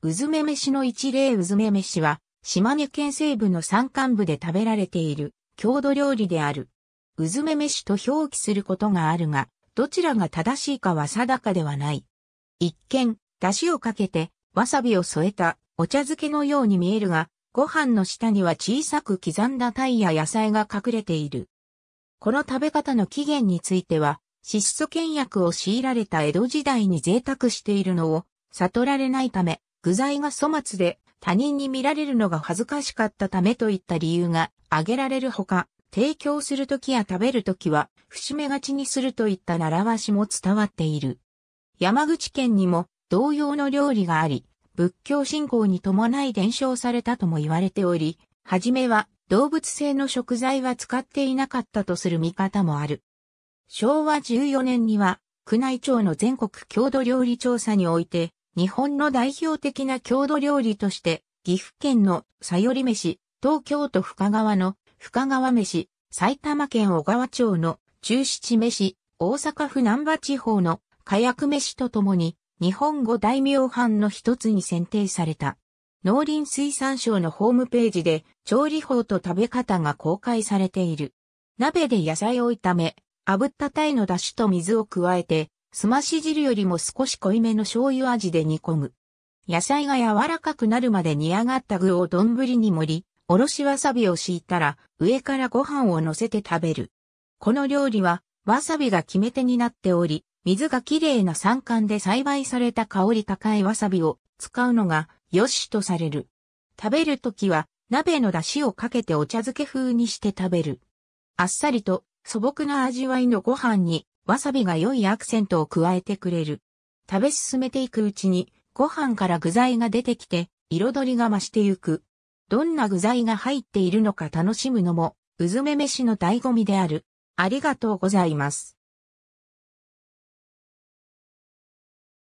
うずめ飯の一例うずめ飯は、島根県西部の山間部で食べられている郷土料理である。うずめ飯と表記することがあるが、どちらが正しいかは定かではない。一見、出汁をかけて、わさびを添えたお茶漬けのように見えるが、ご飯の下には小さく刻んだ鯛や野菜が隠れている。この食べ方の起源については、質素倹約を強いられた江戸時代に贅沢しているのを悟られないため、具材が粗末で他人に見られるのが恥ずかしかったためといった理由が挙げられるほか、提供するときや食べるときは、節目がちにするといった習わしも伝わっている。山口県にも同様の料理があり、仏教信仰に伴い伝承されたとも言われており、はじめは動物性の食材は使っていなかったとする見方もある。昭和14年には、宮内庁の全国郷土料理調査において、日本の代表的な郷土料理として、岐阜県のさより飯、東京都深川の深川飯、埼玉県小川町の中七飯、大阪府南波地方の火薬飯とともに、日本語大名藩の一つに選定された。農林水産省のホームページで調理法と食べ方が公開されている。鍋で野菜を炒め、炙った鯛の出汁と水を加えて、すまし汁よりも少し濃いめの醤油味で煮込む。野菜が柔らかくなるまで煮上がった具を丼に盛り、おろしわさびを敷いたら、上からご飯を乗せて食べる。この料理は、わさびが決め手になっており、水がきれいな山間で栽培された香り高いわさびを使うのが良しとされる。食べるときは、鍋の出汁をかけてお茶漬け風にして食べる。あっさりと素朴な味わいのご飯にわさびが良いアクセントを加えてくれる。食べ進めていくうちに、ご飯から具材が出てきて、彩りが増してゆく。どんな具材が入っているのか楽しむのも、うずめ飯の醍醐味である。ありがとうございます。